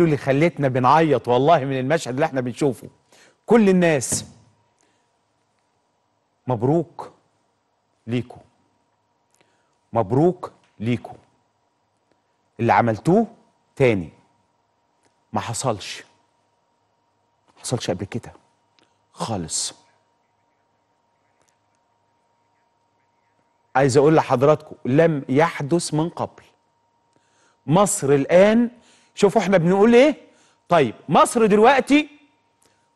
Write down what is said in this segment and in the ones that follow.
اللي خلتنا بنعيط والله من المشهد اللي احنا بنشوفه كل الناس مبروك ليكو مبروك ليكو اللي عملتوه تاني ما حصلش ما حصلش قبل كده خالص عايز اقول لحضراتكم لم يحدث من قبل مصر الان شوفوا احنا بنقول ايه طيب مصر دلوقتي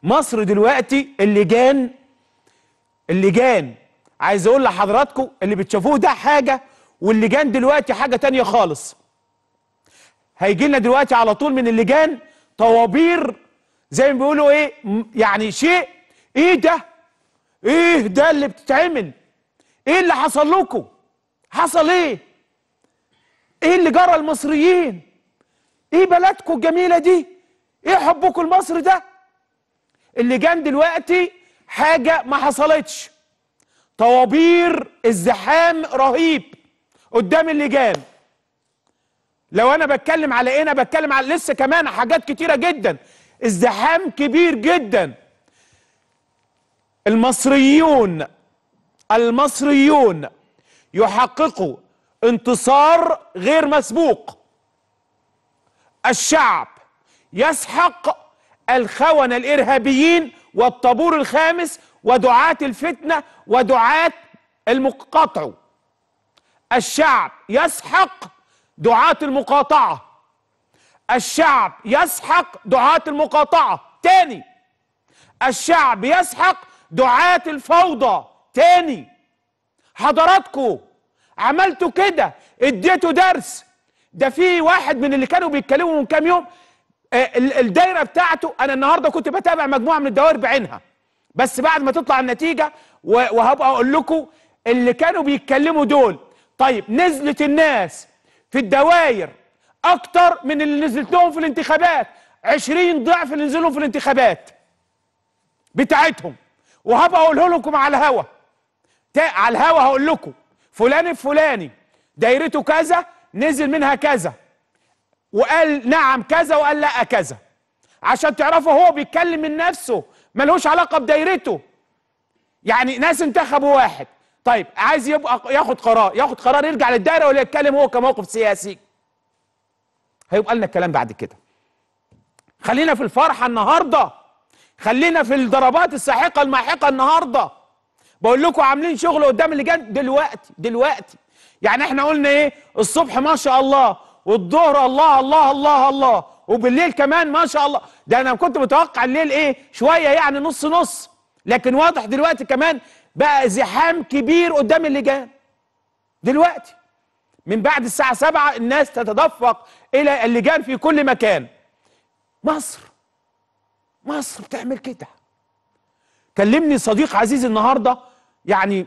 مصر دلوقتي اللجان اللجان عايز اقول لحضراتكم اللي بتشوفوه ده حاجه واللجان دلوقتي حاجه تانية خالص هيجي لنا دلوقتي على طول من اللجان طوابير زي ما بيقولوا ايه يعني شيء ايه ده ايه ده اللي بتتعمل ايه اللي حصل لكم حصل ايه ايه اللي جرى المصريين ايه بلدكم الجميله دي ايه حبكم لمصر ده اللي جان دلوقتي حاجه ما حصلتش طوابير الزحام رهيب قدام اللي جان لو انا بتكلم على ايه انا بتكلم على لسه كمان حاجات كتيره جدا الزحام كبير جدا المصريون المصريون يحققوا انتصار غير مسبوق الشعب يسحق الخونة الإرهابيين والطابور الخامس ودعاة الفتنة ودعاة المقاطع الشعب يسحق دعاة المقاطعة الشعب يسحق دعاة المقاطعة تاني الشعب يسحق دعاة الفوضى تاني حضراتكم عملتوا كده اديتوا درس ده في واحد من اللي كانوا بيتكلموا من كام يوم آه، الدايره بتاعته انا النهارده كنت بتابع مجموعه من الدوائر بعينها بس بعد ما تطلع النتيجه وهبقى اقول لكم اللي كانوا بيتكلموا دول طيب نزلت الناس في الدوائر اكتر من اللي نزلت لهم في الانتخابات 20 ضعف اللي نزلهم في الانتخابات بتاعتهم وهبقى اقوله لكم على الهوا على الهوا هقول لكم فلان الفلاني دايرته كذا نزل منها كذا وقال نعم كذا وقال لا كذا عشان تعرفوا هو بيتكلم من نفسه ملهوش علاقه بدايرته يعني ناس انتخبوا واحد طيب عايز يبقى ياخد قرار ياخد قرار يرجع للدايره ولا يتكلم هو كموقف سياسي هيبقى لنا الكلام بعد كده خلينا في الفرحه النهارده خلينا في الضربات الساحقه الماحقه النهارده بقول لكم عاملين شغل قدام اللجان دلوقتي دلوقتي يعني احنا قلنا ايه الصبح ما شاء الله والظهر الله الله الله الله وبالليل كمان ما شاء الله ده انا كنت متوقع الليل ايه شويه يعني نص نص لكن واضح دلوقتي كمان بقى زحام كبير قدام اللجان دلوقتي من بعد الساعه 7 الناس تتدفق الى اللجان في كل مكان مصر مصر بتعمل كده كلمني صديق عزيز النهارده يعني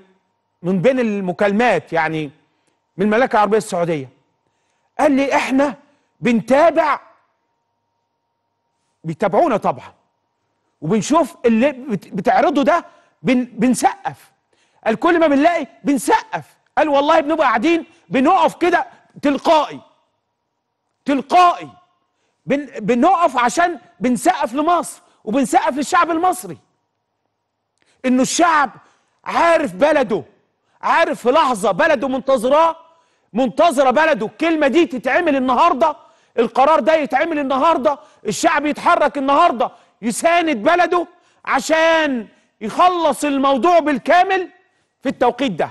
من بين المكالمات يعني من المملكه العربيه السعوديه قال لي احنا بنتابع بيتابعونا طبعا وبنشوف اللي بتعرضه ده بن بنسقف قال كل ما بنلاقي بنسقف قال والله بنبقى قاعدين بنقف كده تلقائي تلقائي بن بنقف عشان بنسقف لمصر وبنسقف للشعب المصري انه الشعب عارف بلده عارف في لحظه بلده منتظراه منتظره بلده الكلمه دي تتعمل النهارده القرار ده يتعمل النهارده الشعب يتحرك النهارده يساند بلده عشان يخلص الموضوع بالكامل في التوقيت ده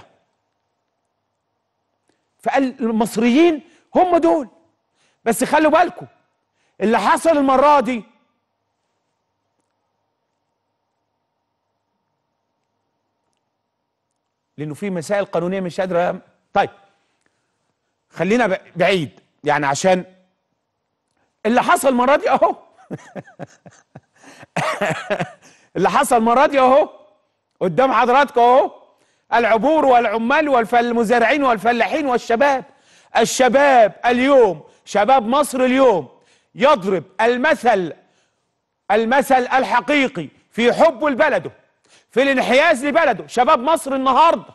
فقال المصريين هم دول بس خلوا بالكم اللي حصل المره دي لانه في مسائل قانونيه مش قادره طيب خلينا بعيد يعني عشان اللي حصل المره دي اهو اللي حصل المره دي اهو قدام حضراتكم اهو العبور والعمال والمزارعين والفلاحين والشباب الشباب اليوم شباب مصر اليوم يضرب المثل المثل الحقيقي في حبه لبلده في الانحياز لبلده شباب مصر النهارده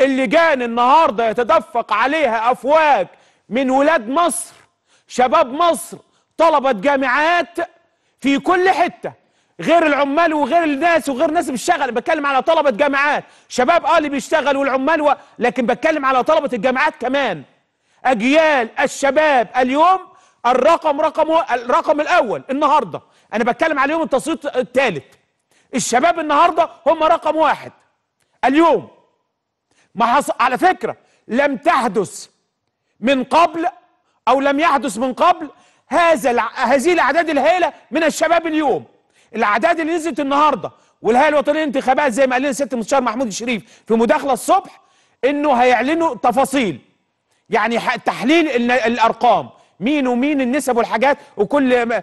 اللجان النهارده يتدفق عليها افواج من ولاد مصر شباب مصر طلبه جامعات في كل حته غير العمال وغير الناس وغير الناس بتشتغل بتكلم على طلبه جامعات شباب اه اللي بيشتغل والعمال و... لكن بتكلم على طلبه الجامعات كمان اجيال الشباب اليوم الرقم رقم الرقم الاول النهارده انا بتكلم على يوم التصويت الثالث الشباب النهارده هم رقم واحد اليوم ما حصل على فكره لم تحدث من قبل او لم يحدث من قبل هذا الع... هذه الاعداد الهائله من الشباب اليوم الاعداد اللي نزلت النهارده والهيئه الوطنيه للانتخابات زي ما قال لنا سياده المستشار محمود الشريف في مداخله الصبح انه هيعلنوا تفاصيل يعني تحليل الارقام مين ومين النسب والحاجات وكل